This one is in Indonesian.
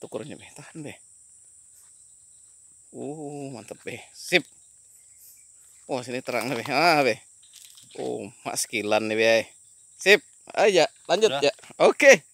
tukurnya be eh, tahan be uh mantep be eh. sip oh sini terang be eh. ah be oh mas kilan nih be sip aja ah, ya, lanjut Udah. ya oke okay.